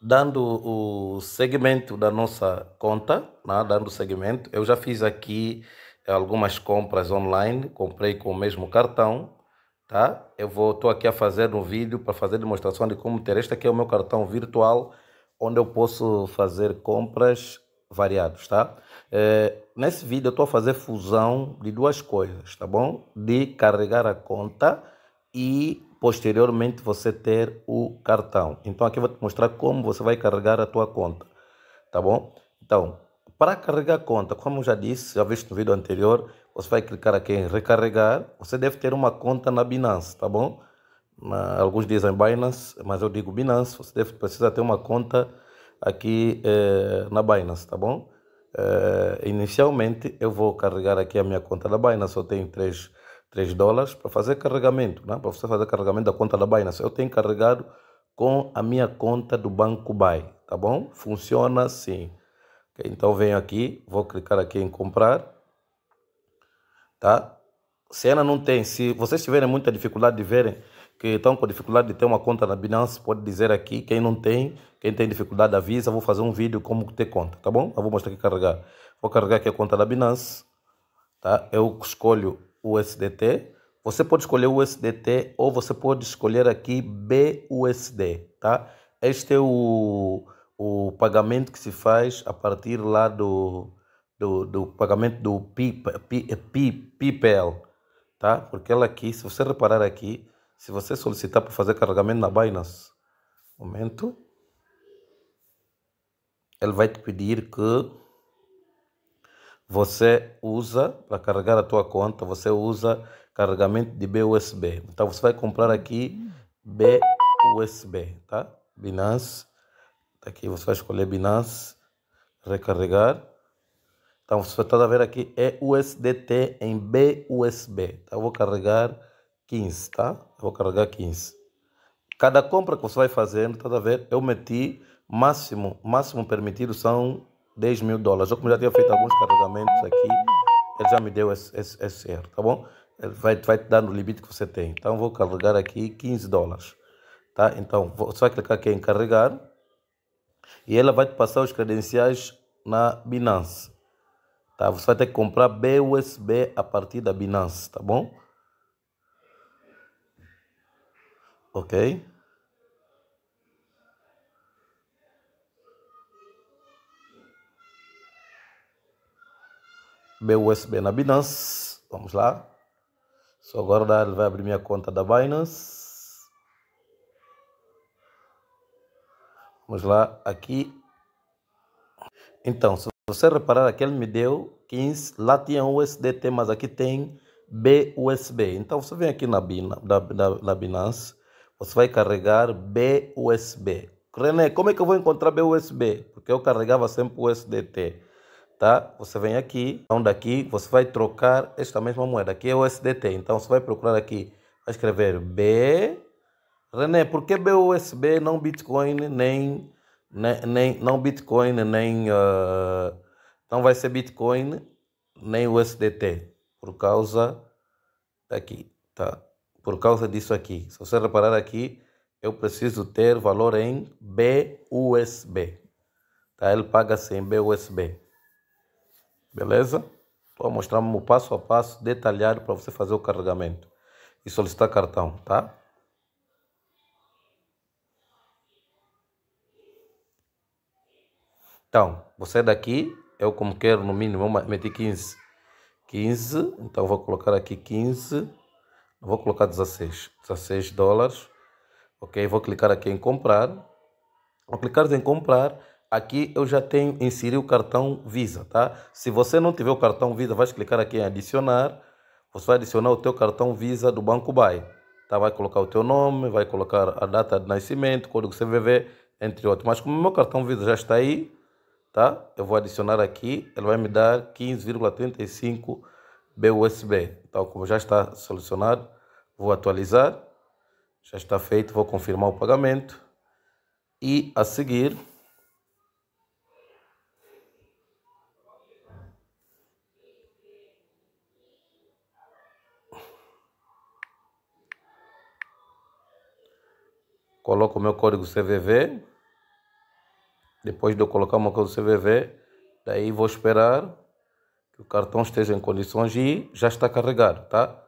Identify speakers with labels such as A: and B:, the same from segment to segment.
A: dando o segmento da nossa conta, né? dando segmento, eu já fiz aqui eh, algumas compras online, comprei com o mesmo cartão, tá? Eu vou estou aqui a fazer um vídeo para fazer demonstração de como ter este aqui é o meu cartão virtual, onde eu posso fazer compras variadas, tá? É, nesse vídeo eu estou a fazer fusão de duas coisas, tá bom? De carregar a conta e posteriormente você ter o cartão. Então aqui eu vou te mostrar como você vai carregar a tua conta, tá bom? Então, para carregar a conta, como eu já disse, já visto no vídeo anterior, você vai clicar aqui em recarregar, você deve ter uma conta na Binance, tá bom? Alguns dizem Binance, mas eu digo Binance, você deve precisar ter uma conta aqui eh, na Binance, tá bom? Eh, inicialmente eu vou carregar aqui a minha conta da Binance, eu tenho três 3 dólares para fazer carregamento, né? para você fazer carregamento da conta da Binance. Eu tenho carregado com a minha conta do Banco Buy, tá bom? Funciona assim. Okay, então venho aqui, vou clicar aqui em comprar, tá? Se ela não tem, se vocês tiverem muita dificuldade de verem que estão com dificuldade de ter uma conta na Binance, pode dizer aqui. Quem não tem, quem tem dificuldade, avisa. Vou fazer um vídeo como ter conta, tá bom? Eu vou mostrar aqui carregar. Vou carregar aqui a conta da Binance, tá? Eu escolho USDT. Você pode escolher USDT ou você pode escolher aqui BUSD, tá? Este é o, o pagamento que se faz a partir lá do, do, do pagamento do pipel tá? Porque ela aqui, se você reparar aqui, se você solicitar para fazer carregamento na Binance, momento, ele vai te pedir que você usa, para carregar a tua conta, você usa carregamento de BUSB. Então você vai comprar aqui BUSB, tá? Binance. Tá aqui você vai escolher Binance, recarregar. Então você está a ver aqui é USDT em BUSB. Então, eu vou carregar 15, tá? Eu vou carregar 15. Tá? Cada compra que você vai fazendo, está a ver, eu meti máximo, máximo permitido são 10 mil dólares. Eu, como já tinha feito alguns carregamentos aqui, ele já me deu esse, esse, esse erro, tá bom? Ele vai, vai te dar no limite que você tem. Então, vou carregar aqui 15 dólares, tá? Então, você vai clicar aqui em carregar e ela vai te passar os credenciais na Binance, tá? Você vai ter que comprar BUSB a partir da Binance, tá bom? Ok? BUSB na Binance. Vamos lá. Só agora ele vai abrir minha conta da Binance. Vamos lá, aqui. Então, se você reparar, aqui ele me deu 15. Lá tinha USDT, mas aqui tem BUSB. Então, você vem aqui na, na, na, na Binance. Você vai carregar BUSB. René, como é que eu vou encontrar BUSB? Porque eu carregava sempre USDT tá? Você vem aqui, então daqui você vai trocar esta mesma moeda, aqui é o SDT, então você vai procurar aqui, vai escrever B, René, por que BUSB, não Bitcoin, nem, nem, né, nem não Bitcoin, nem, uh, não vai ser Bitcoin, nem USDT, por causa daqui, tá? Por causa disso aqui, se você reparar aqui, eu preciso ter valor em BUSB, tá? Ele paga sem -se BUSB. Beleza? Vou mostrar o passo a passo detalhado para você fazer o carregamento e solicitar cartão, tá? Então, você é daqui, eu como quero no mínimo, então eu meti 15. 15, então vou colocar aqui 15, vou colocar 16, 16 dólares. Ok, vou clicar aqui em comprar. Ao clicar em comprar, Aqui eu já tenho inserido o cartão Visa, tá? Se você não tiver o cartão Visa, vai clicar aqui em adicionar. Você vai adicionar o teu cartão Visa do Banco Bay. Tá? Vai colocar o teu nome, vai colocar a data de nascimento, código CVV, entre outros. Mas como meu cartão Visa já está aí, tá? Eu vou adicionar aqui, ele vai me dar 15,35 BUSB. Então, como já está selecionado, vou atualizar. Já está feito, vou confirmar o pagamento. E a seguir coloco o meu código CVV. Depois de eu colocar o meu código CVV, daí vou esperar que o cartão esteja em condições e já está carregado, tá?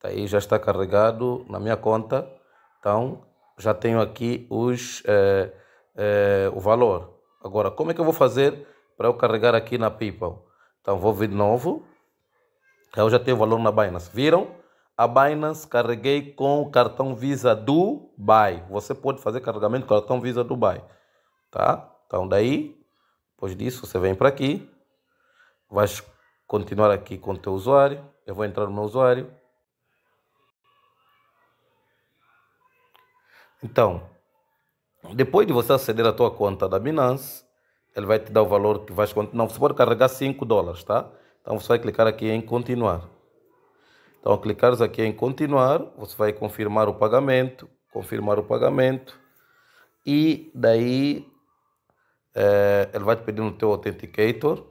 A: Daí já está carregado na minha conta. Então, já tenho aqui os, é, é, o valor. Agora, como é que eu vou fazer para eu carregar aqui na PayPal? Então, vou vir de novo. Então, eu já tenho o valor na Binance. Viram? a Binance carreguei com o cartão Visa Dubai. Você pode fazer carregamento com o cartão Visa Dubai, tá? Então daí, depois disso, você vem para aqui, vai continuar aqui com o teu usuário. Eu vou entrar no meu usuário. Então, depois de você aceder à tua conta da Binance, ele vai te dar o valor que vai. Não, Você pode carregar 5 dólares, tá? Então você vai clicar aqui em continuar. Então, ao aqui em continuar, você vai confirmar o pagamento, confirmar o pagamento e daí é, ele vai te pedir no teu Authenticator.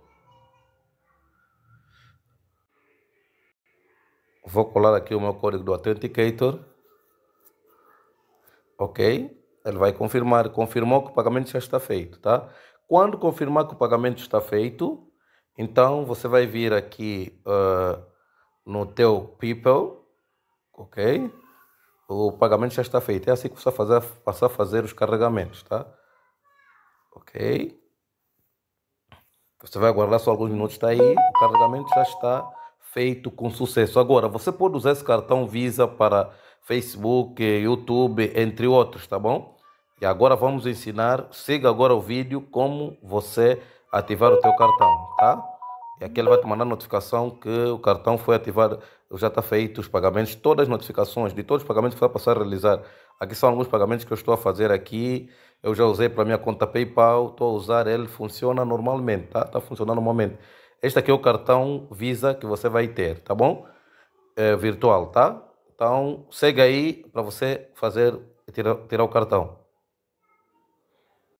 A: Vou colar aqui o meu código do Authenticator. Ok? Ele vai confirmar. Confirmou que o pagamento já está feito, tá? Quando confirmar que o pagamento está feito, então você vai vir aqui... Uh, no teu PayPal, ok? O pagamento já está feito. É assim que você vai fazer, passar a fazer os carregamentos, tá? Ok? Você vai aguardar só alguns minutos, está aí. O carregamento já está feito com sucesso. Agora, você pode usar esse cartão Visa para Facebook, YouTube, entre outros, tá bom? E agora vamos ensinar, siga agora o vídeo como você ativar o teu cartão, tá? e aqui ele vai te mandar notificação que o cartão foi ativado, já está feito os pagamentos, todas as notificações de todos os pagamentos que vai passar a realizar. Aqui são alguns pagamentos que eu estou a fazer aqui, eu já usei para a minha conta PayPal, estou a usar, ele funciona normalmente, tá? Está funcionando normalmente. Este aqui é o cartão Visa que você vai ter, tá bom? É virtual, tá? Então, segue aí para você fazer tirar, tirar o cartão.